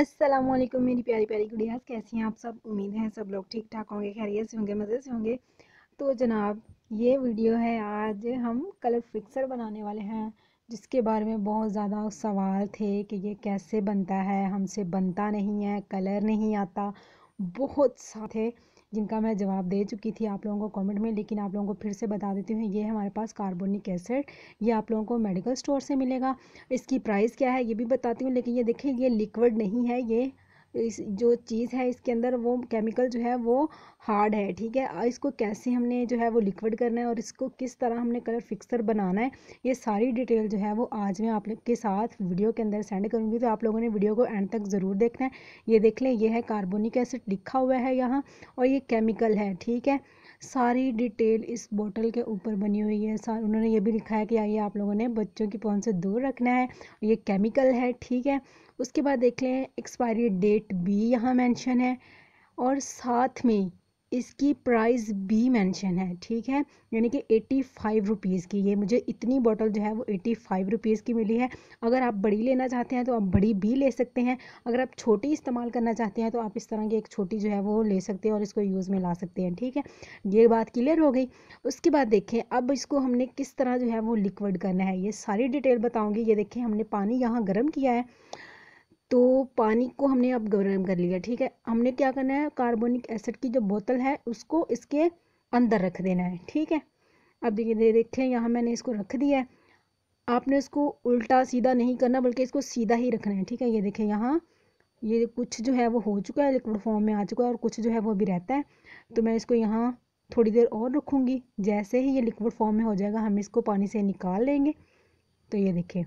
अस्सलाम वालेकुम मेरी प्यारी प्यारी गुड़िया कैसी हैं आप सब उम्मीद है सब लोग ठीक ठाक होंगे खैरियत से होंगे मज़े से होंगे तो जनाब ये वीडियो है आज हम कलर फिक्सर बनाने वाले हैं जिसके बारे में बहुत ज़्यादा सवाल थे कि ये कैसे बनता है हमसे बनता नहीं है कलर नहीं आता बहुत सा थे जिनका मैं जवाब दे चुकी थी आप लोगों को कमेंट में लेकिन आप लोगों को फिर से बता देती हूँ ये हमारे पास कार्बोनिक एसिड ये आप लोगों को मेडिकल स्टोर से मिलेगा इसकी प्राइस क्या है ये भी बताती हूँ लेकिन ये देखिए ये लिक्विड नहीं है ये इस जो चीज़ है इसके अंदर वो केमिकल जो है वो हार्ड है ठीक है इसको कैसे हमने जो है वो लिक्विड करना है और इसको किस तरह हमने कलर फिक्सर बनाना है ये सारी डिटेल जो है वो आज मैं आप लोग के साथ वीडियो के अंदर सेंड करूँगी तो आप लोगों ने वीडियो को एंड तक ज़रूर देखना है ये देख लें ये है कार्बोनिक एसिड लिखा हुआ है यहाँ और ये केमिकल है ठीक है सारी डिटेल इस बोतल के ऊपर बनी हुई है सार उन्होंने ये भी लिखा है कि आइए आप लोगों ने बच्चों की पहुँच से दूर रखना है ये केमिकल है ठीक है उसके बाद देख लें एक्सपायरी डेट भी यहाँ मैंशन है और साथ में इसकी प्राइस भी मेंशन है ठीक है यानी कि एट्टी फाइव रुपीज़ की ये मुझे इतनी बॉटल जो है वो एट्टी फाइव रुपीज़ की मिली है अगर आप बड़ी लेना चाहते हैं तो आप बड़ी भी ले सकते हैं अगर आप छोटी इस्तेमाल करना चाहते हैं तो आप इस तरह की एक छोटी जो है वो ले सकते हैं और इसको यूज़ में ला सकते हैं ठीक है ये बात क्लियर हो गई उसके बाद देखें अब इसको हमने किस तरह जो है वो लिक्विड करना है ये सारी डिटेल बताऊँगी ये देखें हमने पानी यहाँ गर्म किया है तो पानी को हमने अब गर्म कर लिया ठीक है हमने क्या करना है कार्बोनिक एसिड की जो बोतल है उसको इसके अंदर रख देना है ठीक है अब देखिए देखें यहाँ मैंने इसको रख दिया है आपने इसको उल्टा सीधा नहीं करना बल्कि इसको सीधा ही रखना है ठीक है ये देखें यहाँ ये कुछ जो है वो हो चुका है लिक्विड फॉर्म में आ चुका है और कुछ जो है वो अभी रहता है तो मैं इसको यहाँ थोड़ी देर और रखूँगी जैसे ही ये लिक्विड फॉर्म में हो जाएगा हम इसको पानी से निकाल लेंगे तो ये देखें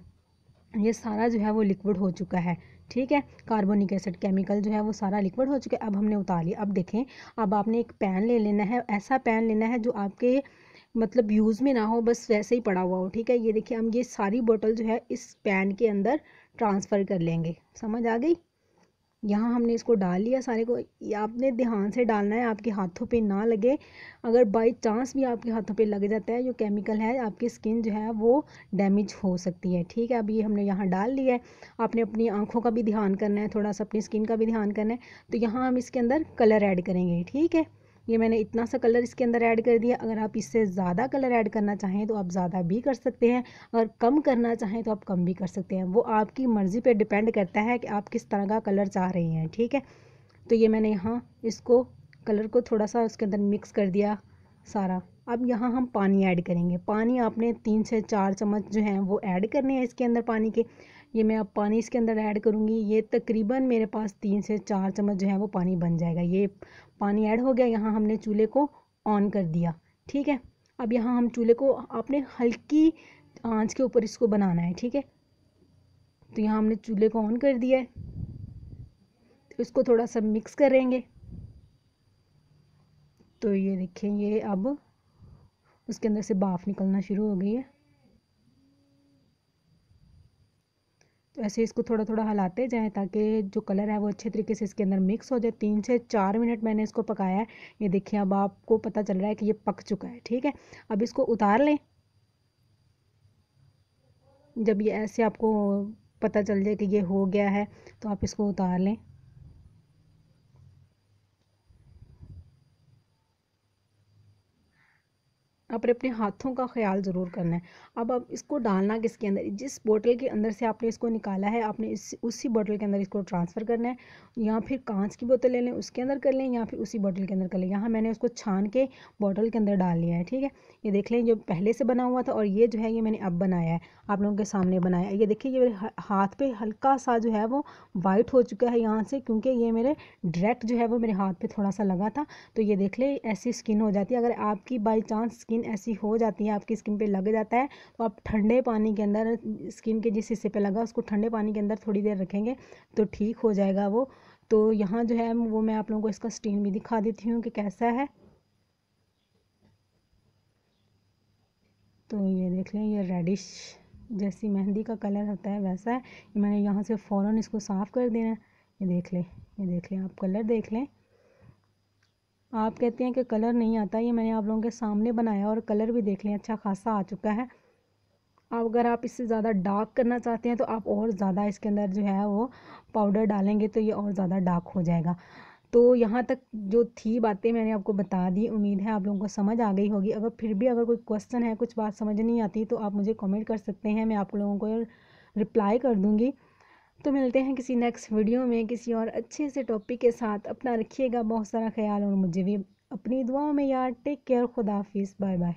ये सारा जो है वो लिक्विड हो चुका है ठीक है कार्बोनिक एसिड केमिकल जो है वो सारा लिक्विड हो चुका है अब हमने उतार लिया अब देखें अब आपने एक पैन ले लेना है ऐसा पैन लेना है जो आपके मतलब यूज़ में ना हो बस वैसे ही पड़ा हुआ हो ठीक है ये देखिए हम ये सारी बोतल जो है इस पैन के अंदर ट्रांसफ़र कर लेंगे समझ आ गई यहाँ हमने इसको डाल लिया सारे को आपने ध्यान से डालना है आपके हाथों पे ना लगे अगर बाई चांस भी आपके हाथों पे लग जाता है जो केमिकल है आपकी स्किन जो है वो डैमेज हो सकती है ठीक है अब ये हमने यहाँ डाल लिया है आपने अपनी आँखों का भी ध्यान करना है थोड़ा सा अपनी स्किन का भी ध्यान करना है तो यहाँ हम इसके अंदर कलर ऐड करेंगे ठीक है ये मैंने इतना सा कलर इसके अंदर ऐड कर दिया अगर आप इससे ज़्यादा कलर ऐड करना चाहें तो आप ज़्यादा भी कर सकते हैं अगर कम करना चाहें तो आप कम भी कर सकते हैं वो आपकी मर्ज़ी पर डिपेंड करता है कि आप किस तरह का कलर चाह रहे हैं ठीक है तो ये मैंने यहाँ इसको कलर को थोड़ा सा उसके अंदर मिक्स कर दिया सारा अब यहाँ हम पानी ऐड करेंगे पानी आपने तीन से चार चम्मच जो हैं वो ऐड करने हैं इसके अंदर पानी के ये मैं अब पानी इसके अंदर ऐड करूँगी ये तकरीबन मेरे पास तीन से चार चम्मच जो है वो पानी बन जाएगा ये पानी ऐड हो गया यहाँ हमने चूल्हे को ऑन कर दिया ठीक है अब यहाँ हम चूल्हे को आपने हल्की आंच के ऊपर इसको बनाना है ठीक है तो यहाँ हमने चूल्हे को ऑन कर दिया है तो इसको थोड़ा सा मिक्स करेंगे तो ये देखें ये अब उसके अंदर से बाफ निकलना शुरू हो गई है ऐसे इसको थोड़ा थोड़ा हलाते जाएँ ताकि जो कलर है वो अच्छे तरीके से इसके अंदर मिक्स हो जाए तीन से चार मिनट मैंने इसको पकाया है ये देखिए अब आपको पता चल रहा है कि ये पक चुका है ठीक है अब इसको उतार लें जब ये ऐसे आपको पता चल जाए कि ये हो गया है तो आप इसको उतार लें आपने अपने हाथों का ख्याल ज़रूर करना है अब अब इसको डालना किसके अंदर जिस बोतल के अंदर से आपने इसको निकाला है आपने इस उसी बोतल के अंदर इसको ट्रांसफ़र करना है या फिर कांच की बोतल ले लें उसके अंदर कर लें या फिर उसी बोतल के अंदर कर लें यहाँ मैंने उसको छान के बोतल के अंदर डाल लिया है ठीक है ये देख लें जो पहले से बना हुआ था और ये जो है ये मैंने अब बनाया है आप लोगों के सामने बनाया है ये देखिए ये मेरे हाथ पर हल्का सा जो है वो वाइट हो चुका है यहाँ से क्योंकि ये मेरे डायरेक्ट जो है वो मेरे हाथ पर थोड़ा सा लगा था तो ये देख लें ऐसी स्किन हो जाती है अगर आपकी बाई चांस स्किन ऐसी हो जाती है आपकी स्किन पे लग जाता है तो आप ठंडे पानी के अंदर स्किन के जिस हिस्से पे लगा उसको ठंडे पानी के अंदर थोड़ी देर रखेंगे तो ठीक हो जाएगा वो तो यहाँ जो है वो मैं आप लोगों को इसका स्टीन भी दिखा देती हूँ कि कैसा है तो ये देख लें ये रेडिश जैसी मेहंदी का कलर होता है वैसा है मैंने यहाँ से फ़ौरन इसको साफ़ कर देना है ये देख लें ये देख लें आप कलर देख लें आप कहते हैं कि कलर नहीं आता ये मैंने आप लोगों के सामने बनाया और कलर भी देख लें अच्छा खासा आ चुका है अब अगर आप इससे ज़्यादा डार्क करना चाहते हैं तो आप और ज़्यादा इसके अंदर जो है वो पाउडर डालेंगे तो ये और ज़्यादा डार्क हो जाएगा तो यहाँ तक जो थी बातें मैंने आपको बता दी उम्मीद है आप लोगों को समझ आ गई होगी अगर फिर भी अगर कोई क्वेश्चन है कुछ बात समझ नहीं आती तो आप मुझे कमेंट कर सकते हैं मैं आप लोगों को रिप्लाई कर दूँगी तो मिलते हैं किसी नेक्स्ट वीडियो में किसी और अच्छे से टॉपिक के साथ अपना रखिएगा बहुत सारा ख्याल और मुझे भी अपनी दुआओं में यार टेक केयर खुदाफिज़ बाय बाय